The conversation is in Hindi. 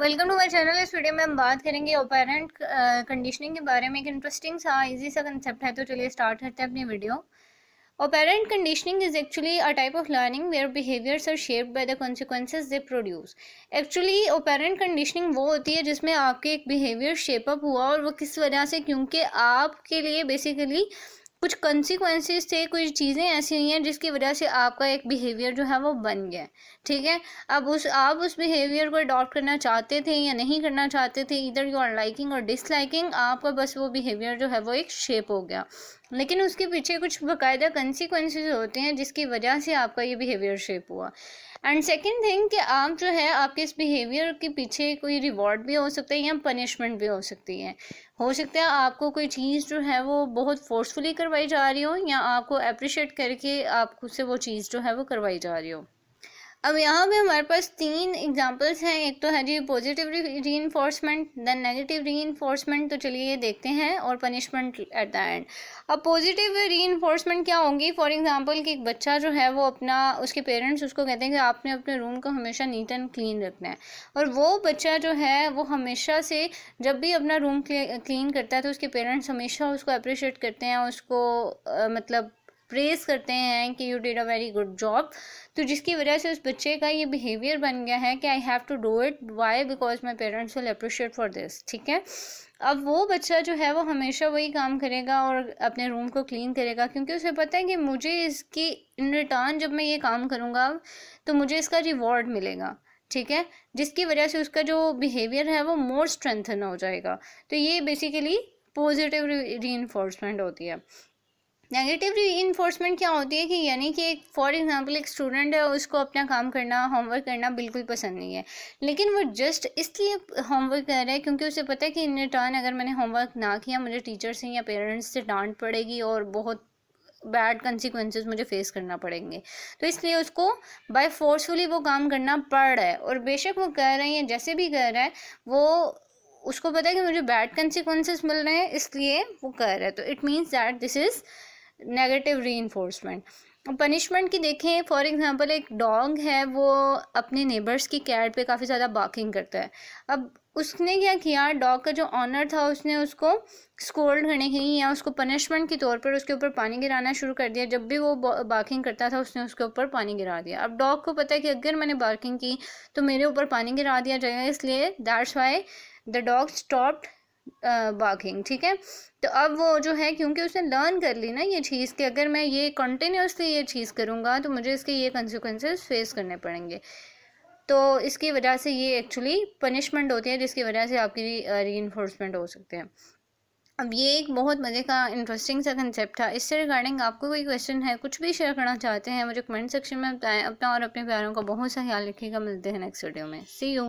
वेलकम टू माई चैनल इस वीडियो में हम बात करेंगे ओपेरेंट कंडीशनिंग uh, के बारे में एक इंटरेस्टिंग सा इजी सा कंसेप्ट है तो चलिए स्टार्ट करते हैं अपनी video operant conditioning is actually a type of learning where behaviours are shaped by the consequences they produce actually operant conditioning वो होती है जिसमें आपके एक बिहेवियर शेपअप हुआ और वो किस वजह से क्योंकि आपके लिए बेसिकली basically... कुछ कंसिक्वेंसेस थे कुछ चीज़ें ऐसी हुई हैं जिसकी वजह से आपका एक बिहेवियर जो है वो बन गया ठीक है अब उस आप उस बिहेवियर को अडॉप्ट करना चाहते थे या नहीं करना चाहते थे इधर यू आर लाइकिंग और डिसलाइकिंग आपका बस वो बिहेवियर जो है वो एक शेप हो गया लेकिन उसके पीछे कुछ बाकायदा कंसिक्वेंसेस होते हैं जिसकी वजह से आपका ये बिहेवियर शेप हुआ एंड सेकेंड थिंग कि आप जो है आपके इस बिहेवियर के पीछे कोई रिवॉर्ड भी हो सकता है या पनिशमेंट भी हो सकती है हो सकता है आपको कोई चीज़ जो है वो बहुत फोर्सफुली करवाई जा रही हो या आपको अप्रिशिएट करके खुद से वो चीज़ जो है वो करवाई जा रही हो अब यहाँ पे हमारे पास तीन एग्जांपल्स हैं एक तो है जी positive reinforcement then negative reinforcement तो चलिए ये देखते हैं और पनिशमेंट एट द एंड अब पॉजिटिव री इन्फोर्समेंट क्या होंगी फॉर एग्जांपल कि एक बच्चा जो है वो अपना उसके पेरेंट्स उसको कहते हैं कि आपने अपने रूम को हमेशा नीट एंड क्लीन रखना है और वो बच्चा जो है वो हमेशा से जब भी अपना रूम क्लीन करता है तो उसके पेरेंट्स हमेशा उसको अप्रिशिएट करते हैं उसको आ, मतलब प्रेस करते हैं कि you did a very good job तो जिसकी वजह से उस बच्चे का ये बिहेवियर बन गया है कि I have to do it why because my parents will appreciate for this ठीक है अब वो बच्चा जो है वो हमेशा वही काम करेगा और अपने रूम को क्लीन करेगा क्योंकि उसे पता है कि मुझे इसकी इन रिटर्न जब मैं ये काम करूँगा तो मुझे इसका रिवॉर्ड मिलेगा ठीक है जिसकी वजह से उसका जो बिहेवियर है वो मोर स्ट्रेंथन हो जाएगा तो ये बेसिकली पॉजिटिव री होती है नेगेटिव री क्या होती है कि यानी कि एक फॉर एग्ज़ाम्पल एक स्टूडेंट है उसको अपना काम करना होमवर्क करना बिल्कुल पसंद नहीं है लेकिन वो जस्ट इसलिए होमवर्क कर रहा है क्योंकि उसे पता है कि इन रिटर्न अगर मैंने होमवर्क ना किया मुझे टीचर से या पेरेंट्स से डांट पड़ेगी और बहुत बैड कंसिक्वेंसेस मुझे फेस करना पड़ेंगे तो इसलिए उसको बाय फोर्सफुली वो काम करना पड़ रहा है और बेशक वो कर रहे हैं जैसे भी कर रहा है वो उसको पता है कि मुझे बैड कंसिक्वेंसेस मिल रहे हैं इसलिए वो कर रहा है तो it means that this is negative re punishment की देखें फॉर एग्ज़ाम्पल एक डॉग है वो अपने नेबर्स की कैट पे काफ़ी ज़्यादा बाकिंग करता है अब उसने क्या किया डॉग का जो ऑनर था उसने उसको स्कोल्ड करने के लिए या उसको पनिशमेंट के तौर पर उसके ऊपर पानी गिराना शुरू कर दिया जब भी वो बाकिंग करता था उसने उसके ऊपर पानी गिरा दिया अब डॉग को पता है कि अगर मैंने बाकिंग की तो मेरे ऊपर पानी गिरा दिया जाएगा इसलिए that's why the dog stopped walking ठीक है तो अब वो जो है क्योंकि उसने लर्न कर ली ना ये चीज़ कि अगर मैं ये कंटिन्यूसली ये चीज़ करूँगा तो मुझे इसके ये कंसिक्वेंसेस फेस करने पड़ेंगे तो इसकी वजह से ये एक्चुअली पनिशमेंट होती है जिसकी वजह से आपकी री हो सकते हैं अब ये एक बहुत मज़े का इंटरेस्टिंग सा कंसेप्ट था इससे रिगार्डिंग आपको कोई क्वेश्चन है कुछ भी शेयर करना चाहते हैं मुझे कमेंट सेक्शन में बताएं अपना और अपने प्यारों का बहुत सा ख्याल रखिएगा मिलते हैं नेक्स्ट वीडियो में सी यू